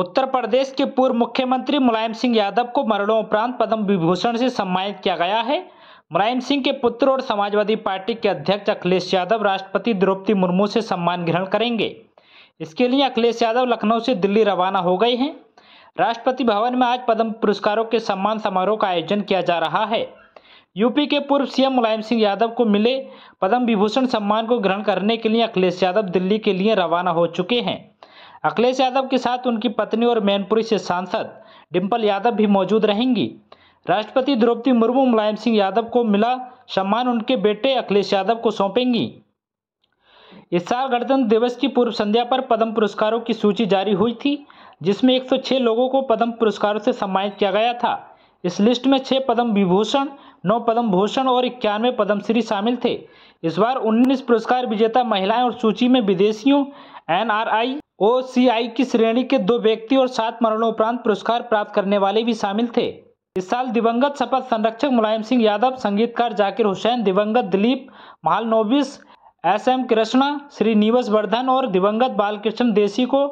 उत्तर प्रदेश के पूर्व मुख्यमंत्री मुलायम सिंह यादव को मरणोपरांत पद्म विभूषण से सम्मानित किया गया है मुलायम सिंह के पुत्र और समाजवादी पार्टी के अध्यक्ष अखिलेश यादव राष्ट्रपति द्रौपदी मुर्मू से सम्मान ग्रहण करेंगे इसके लिए अखिलेश यादव लखनऊ से दिल्ली रवाना हो गए हैं राष्ट्रपति भवन में आज पद्म पुरस्कारों के सम्मान समारोह का आयोजन किया जा रहा है यूपी के पूर्व सीएम मुलायम सिंह यादव को मिले पद्म विभूषण सम्मान को ग्रहण करने के लिए अखिलेश यादव दिल्ली के लिए रवाना हो चुके हैं अखिलेश यादव के साथ उनकी पत्नी और मैनपुरी से सांसद डिम्पल यादव भी मौजूद रहेंगी राष्ट्रपति द्रौपदी मुर्मू मुलायम सिंह यादव को मिला सम्मान उनके बेटे अखिलेश यादव को सौंपेंगी इस साल गणतंत्र दिवस की पूर्व संध्या पर पद्म पुरस्कारों की सूची जारी हुई थी जिसमें 106 लोगों को पद्म पुरस्कारों से सम्मानित किया गया था इस लिस्ट में छः पद्म विभूषण नौ पद्म भूषण और इक्यानवे पद्मश्री शामिल थे इस बार 19 पुरस्कार विजेता महिलाएं और सूची में विदेशियों एनआरआई आई की श्रेणी के दो व्यक्ति और सात मरणोपरांत पुरस्कार प्राप्त करने वाले भी शामिल थे इस साल दिवंगत शपथ संरक्षक मुलायम सिंह यादव संगीतकार जाकिर हुसैन दिवंगत Dilip Mahalanobis S M Krishna Srinivas Vardhan और दिवंगत बालकृष्ण देसी को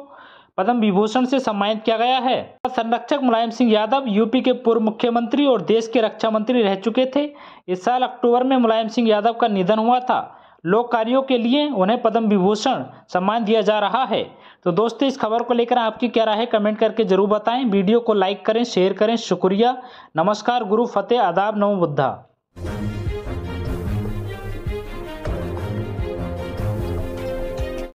पद्म विभूषण से सम्मानित किया गया है संरक्षक मुलायम सिंह यादव यूपी के पूर्व मुख्यमंत्री और देश के रक्षा मंत्री रह चुके थे इस साल अक्टूबर में मुलायम सिंह यादव का निधन हुआ था लोक कार्यों के लिए उन्हें पद्म विभूषण सम्मान दिया जा रहा है तो दोस्तों इस खबर को लेकर आपकी क्या राय है कमेंट करके जरूर बताएं वीडियो को लाइक करें शेयर करें शुक्रिया नमस्कार गुरु फतेह आदाब नमो बुद्धा